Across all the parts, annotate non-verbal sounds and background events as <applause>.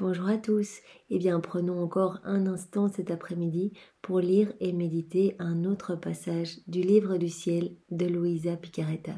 Bonjour à tous. et eh bien, prenons encore un instant cet après-midi pour lire et méditer un autre passage du livre du ciel de Louisa Picaretta.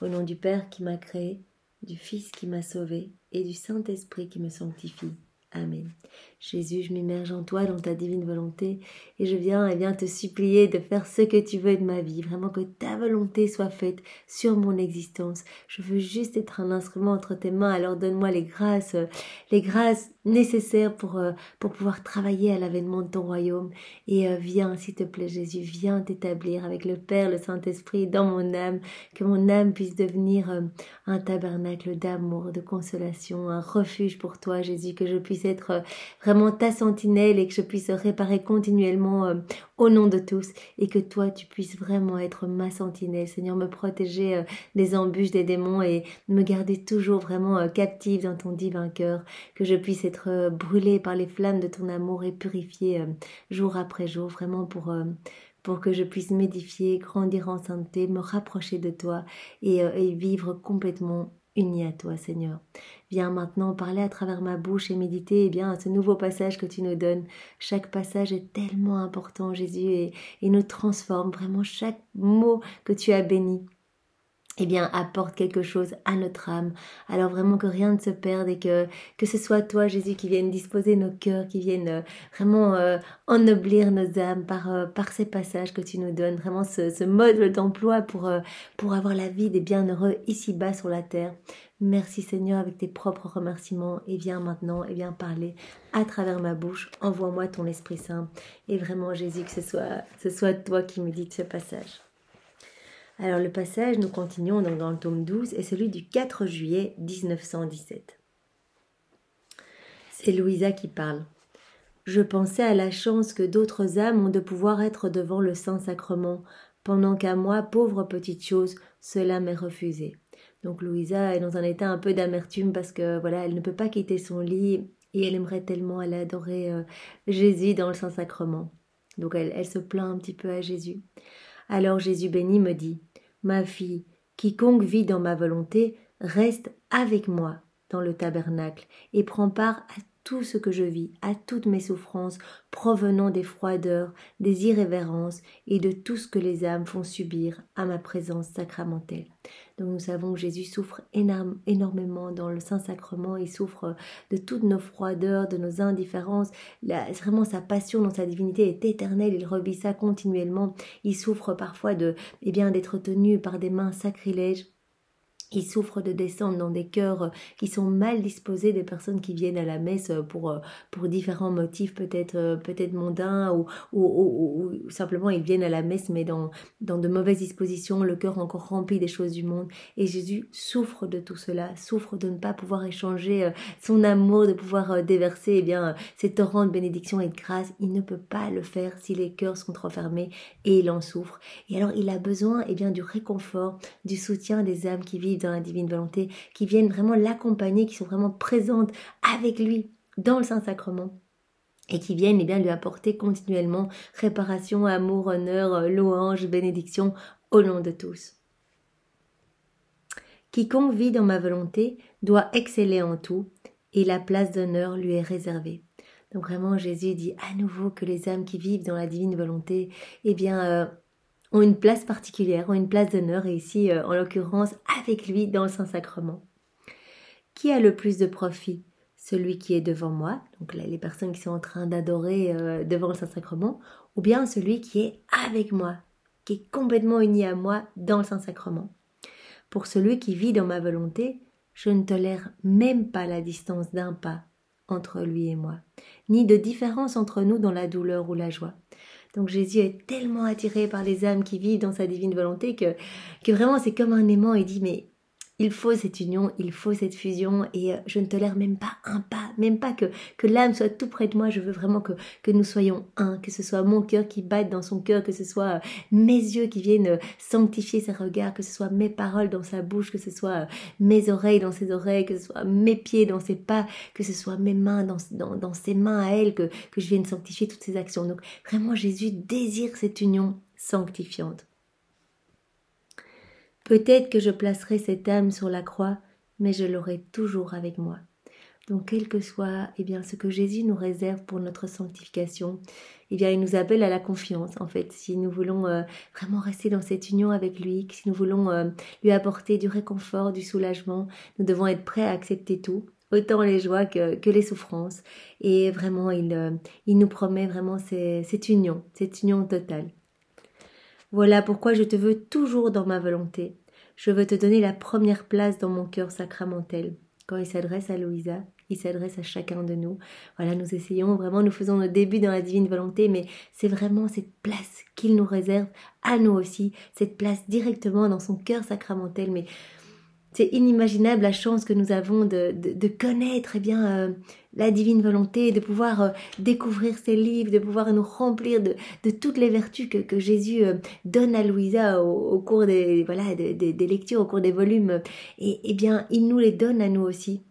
Au nom du Père qui m'a créé, du Fils qui m'a sauvé et du Saint-Esprit qui me sanctifie. Amen. Jésus, je m'immerge en toi, dans ta divine volonté, et je viens et eh viens te supplier de faire ce que tu veux de ma vie, vraiment que ta volonté soit faite sur mon existence. Je veux juste être un instrument entre tes mains, alors donne-moi les grâces, euh, les grâces nécessaires pour, euh, pour pouvoir travailler à l'avènement de ton royaume. Et euh, viens, s'il te plaît, Jésus, viens t'établir avec le Père, le Saint-Esprit dans mon âme, que mon âme puisse devenir un tabernacle d'amour, de consolation, un refuge pour toi, Jésus, que je puisse être vraiment ta sentinelle et que je puisse réparer continuellement euh, au nom de tous et que toi tu puisses vraiment être ma sentinelle. Seigneur, me protéger euh, des embûches des démons et me garder toujours vraiment euh, captive dans ton divin cœur, que je puisse être brûlée par les flammes de ton amour et purifiée jour après jour, vraiment pour pour que je puisse m'édifier, grandir en sainteté, me rapprocher de toi et vivre complètement unis à toi, Seigneur. Viens maintenant parler à travers ma bouche et méditer eh bien, à ce nouveau passage que tu nous donnes. Chaque passage est tellement important, Jésus, et, et nous transforme vraiment chaque mot que tu as béni eh bien, apporte quelque chose à notre âme. Alors vraiment que rien ne se perde et que, que ce soit toi, Jésus, qui vienne disposer nos cœurs, qui vienne euh, vraiment euh, ennoblir nos âmes par, euh, par ces passages que tu nous donnes, vraiment ce, ce mode d'emploi pour, pour avoir la vie des bienheureux ici-bas sur la terre. Merci Seigneur avec tes propres remerciements et viens maintenant et viens parler à travers ma bouche. Envoie-moi ton Esprit Saint et vraiment Jésus que ce soit, ce soit toi qui me dites ce passage. Alors le passage, nous continuons donc dans le tome 12, est celui du 4 juillet 1917. C'est Louisa qui parle. Je pensais à la chance que d'autres âmes ont de pouvoir être devant le Saint-Sacrement, pendant qu'à moi, pauvre petite chose, cela m'est refusé. Donc Louisa est dans un état un peu d'amertume parce que voilà, elle ne peut pas quitter son lit et elle aimerait tellement aller adorer euh, Jésus dans le Saint-Sacrement. Donc elle se plaint un petit peu à Jésus. Alors Jésus béni me dit Ma fille, quiconque vit dans ma volonté reste avec moi dans le tabernacle et prend part à tout ce que je vis, à toutes mes souffrances provenant des froideurs, des irrévérences et de tout ce que les âmes font subir à ma présence sacramentelle. Donc nous savons que Jésus souffre énormément dans le Saint-Sacrement, il souffre de toutes nos froideurs, de nos indifférences, la, vraiment sa passion dans sa divinité est éternelle, il revit ça continuellement, il souffre parfois de, eh bien, d'être tenu par des mains sacrilèges, il souffre de descendre dans des cœurs euh, qui sont mal disposés, des personnes qui viennent à la messe euh, pour, euh, pour différents motifs, peut-être peut mondains, ou, ou, simplement ils viennent à la messe mais dans, dans de mauvaises dispositions, le cœur encore rempli des choses du monde. Et Jésus souffre de tout cela, souffre de ne pas pouvoir échanger son amour, de pouvoir déverser et eh bien, ces torrents de bénédiction et de grâce. Il ne peut pas le faire si les cœurs sont trop fermés et il en souffre. Et alors il a besoin et eh bien, du réconfort, du soutien des âmes qui vivent dans la divine volonté, qui viennent vraiment l'accompagner, qui sont vraiment présentes avec lui dans le Saint-Sacrement et qui viennent eh bien, lui apporter continuellement réparation, amour, honneur, euh, louange, bénédiction au nom de tous. Quiconque vit dans ma volonté doit exceller en tout, et la place d'honneur lui est réservée. Donc vraiment, Jésus dit à nouveau que les âmes qui vivent dans la divine volonté, eh bien, euh, ont une place particulière, ont une place d'honneur, et ici euh, en l'occurrence avec lui dans le Saint-Sacrement. Qui a le plus de profit Celui qui est devant moi, donc les personnes qui sont en train d'adorer euh, devant le Saint-Sacrement, ou bien celui qui est avec moi, qui est complètement uni à moi dans le Saint-Sacrement. Pour celui qui vit dans ma volonté, je ne tolère même pas la distance d'un pas entre lui et moi, ni de différence entre nous dans la douleur ou la joie. Donc Jésus est tellement attiré par les âmes qui vivent dans sa divine volonté que, vraiment c'est comme un aimant. Il dit mais il faut cette union, il faut cette fusion et euh, je ne tolère même pas un pas, même pas que, que l'âme soit tout près de moi, je veux vraiment que, nous soyons un, que ce soit mon cœur qui batte dans son cœur, que ce soit euh, mes yeux qui viennent euh, sanctifier ses regards, que ce soit mes paroles dans sa bouche, que ce soit mes oreilles dans ses oreilles, que ce soit mes pieds dans ses pas, que ce soit mes mains dans, dans, ses mains à elle, que, que je vienne sanctifier toutes ses actions. Donc vraiment Jésus désire cette union sanctifiante. Peut-être que je placerai cette âme sur la croix, mais je l'aurai toujours avec moi. Donc, quel que soit eh bien, ce que Jésus nous réserve pour notre sanctification, eh bien, il nous appelle à la confiance, en fait. Si nous voulons euh, vraiment rester dans cette union avec lui, si nous voulons euh, lui apporter du réconfort, du soulagement, nous devons être prêts à accepter tout, autant les joies que, les souffrances. Et vraiment, il, euh, nous promet vraiment cette union, cette union totale. Voilà pourquoi je te veux toujours dans ma volonté. Je veux te donner la première place dans mon cœur sacramentel. Quand il s'adresse à Louisa, il s'adresse à chacun de nous. Voilà, nous essayons vraiment, nous faisons nos débuts dans la divine volonté, mais c'est vraiment cette place qu'il nous réserve à nous aussi, cette place directement dans son cœur sacramentel. Mais c'est inimaginable la chance que nous avons de, connaître eh bien, euh, la divine volonté, de pouvoir euh, découvrir ces livres, de pouvoir nous remplir de, toutes les vertus que, Jésus euh, donne à Louisa au, cours des, voilà, des, lectures, au cours des volumes. Et, eh bien, il nous les donne à nous aussi.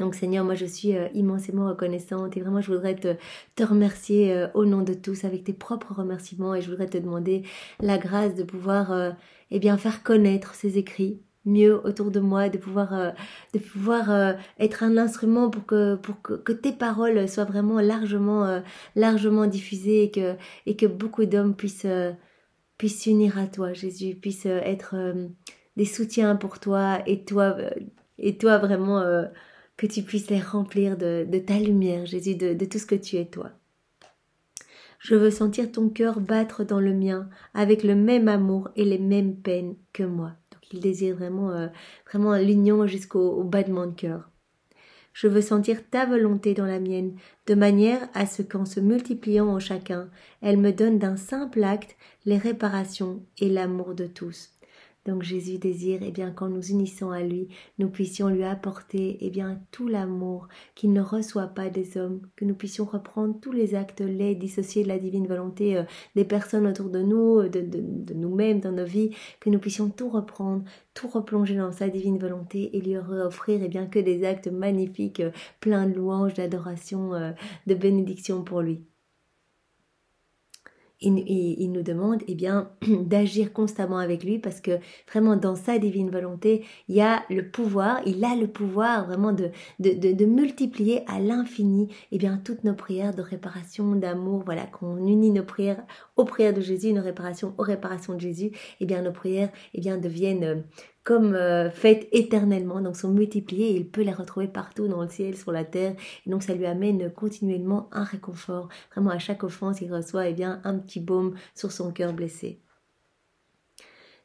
Donc Seigneur, moi je suis immensément reconnaissante et vraiment je voudrais te, te remercier au nom de tous avec tes propres remerciements et je voudrais te demander la grâce de pouvoir eh bien, faire connaître ces écrits mieux autour de moi, de pouvoir, euh, de pouvoir euh, être un instrument pour que, pour que, tes paroles soient vraiment largement, euh, largement diffusées et que, et que beaucoup d'hommes puissent, puissent s'unir à toi, Jésus, puissent être des soutiens pour toi et toi, et toi vraiment que tu puisses les remplir de, ta lumière, Jésus, de, de tout ce que tu es toi. Je veux sentir ton cœur battre dans le mien avec le même amour et les mêmes peines que moi il désire vraiment, euh, vraiment l'union jusqu'au bas de mon cœur. Je veux sentir ta volonté dans la mienne, de manière à ce qu'en se multipliant en chacun, elle me donne d'un simple acte les réparations et l'amour de tous. Donc Jésus désire et eh bien qu'en nous unissant à lui, nous puissions lui apporter eh bien tout l'amour qu'il ne reçoit pas des hommes, que nous puissions reprendre tous les actes laids dissociés de la divine volonté euh, des personnes autour de nous, euh, de, nous-mêmes dans nos vies, que nous puissions tout reprendre, tout replonger dans sa divine volonté et lui offrir eh bien que des actes magnifiques, euh, pleins de louanges, d'adoration, de bénédictions pour lui il, nous demande eh bien <clears throat> d'agir constamment avec lui parce que vraiment dans sa divine volonté il y a le pouvoir il a le pouvoir vraiment de de, multiplier à l'infini eh bien toutes nos prières de réparation d'amour voilà qu'on unit nos prières aux prières de Jésus nos réparations aux réparations de Jésus eh bien nos prières eh bien deviennent euh, comme euh, faites éternellement, donc sont multipliées il peut les retrouver partout dans le ciel, sur la terre. Et donc ça lui amène continuellement un réconfort. Vraiment à chaque offense, il reçoit et eh bien, un petit baume sur son cœur blessé.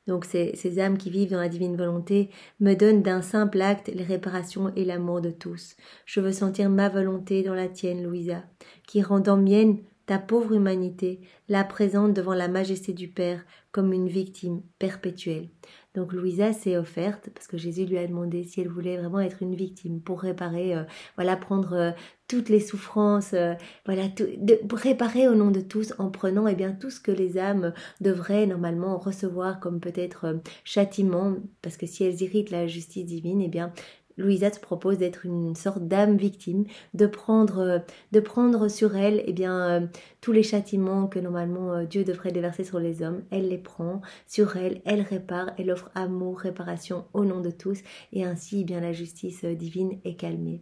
Donc ces, ces, âmes qui vivent dans la divine volonté me donnent d'un simple acte les réparations et l'amour de tous. Je veux sentir ma volonté dans la tienne, Louisa, qui rendant mienne ta pauvre humanité, la présente devant la majesté du Père comme une victime perpétuelle. Donc Louisa s'est offerte parce que Jésus lui a demandé si elle voulait vraiment être une victime pour réparer, euh, voilà, prendre euh, toutes les souffrances, euh, voilà, tout, de, réparer au nom de tous en prenant et eh bien tout ce que les âmes devraient normalement recevoir comme peut-être châtiment, parce que si elles irritent la justice divine, eh bien Louisa te propose d'être une sorte d'âme victime, de prendre, euh, de prendre sur elle eh bien, euh, tous les châtiments que normalement euh, Dieu devrait déverser sur les hommes. Elle les prend sur elle, elle répare, elle offre amour, réparation au nom de tous, et ainsi eh bien, la justice divine est calmée.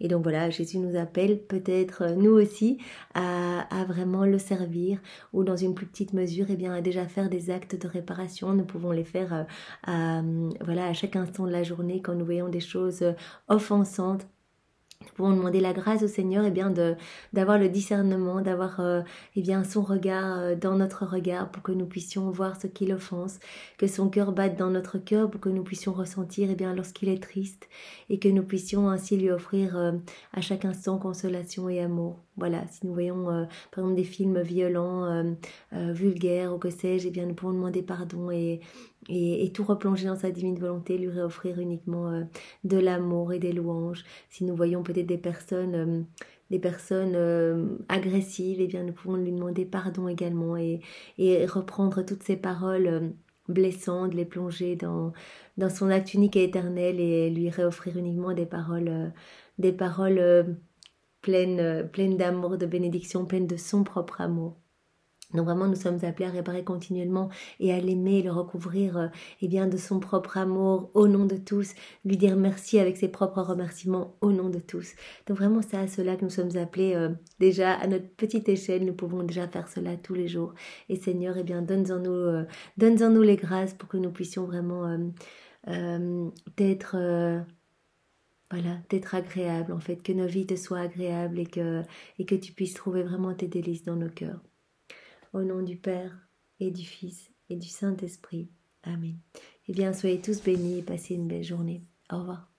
Et donc voilà, Jésus nous appelle peut-être euh, nous aussi à, vraiment le servir ou dans une plus petite mesure, et eh bien à déjà faire des actes de réparation. Nous pouvons les faire euh, hum, voilà, à chaque instant de la journée quand nous voyons des choses euh, offensantes nous pouvons demander la grâce au Seigneur et eh bien d'avoir le discernement, d'avoir euh, eh bien son regard euh, dans notre regard pour que nous puissions voir ce qu'il l'offense, que son cœur batte dans notre cœur pour que nous puissions ressentir et eh bien lorsqu'il est triste et que nous puissions ainsi lui offrir euh, à chaque instant consolation et amour. Voilà, si nous voyons par exemple des films violents, vulgaires ou que sais-je, et eh bien nous pouvons demander pardon et et, tout replonger dans sa divine volonté, lui réoffrir uniquement euh, de l'amour et des louanges. Si nous voyons peut-être des personnes, euh, des personnes euh, agressives, eh bien nous pouvons lui demander pardon également et, et reprendre toutes ces paroles blessantes, les plonger dans, dans son acte unique et éternel et lui réoffrir uniquement des paroles, des paroles pleines, pleines d'amour, de bénédiction, pleines de son propre amour. Donc vraiment, nous sommes appelés à réparer continuellement et à l'aimer, le recouvrir euh, eh bien de son propre amour au nom de tous, lui dire merci avec ses propres remerciements au nom de tous. Donc vraiment, c'est à cela que nous sommes appelés euh, déjà à notre petite échelle. Nous pouvons déjà faire cela tous les jours. Et Seigneur, eh bien donne-en nous, euh, nous les grâces pour que nous puissions vraiment être voilà, d'être agréable en fait, que nos vies te soient agréables et que, et que tu puisses trouver vraiment tes délices dans nos cœurs. Au nom du Père et du Fils et du Saint-Esprit. Amen. Eh bien, soyez tous bénis et passez une belle journée. Au revoir.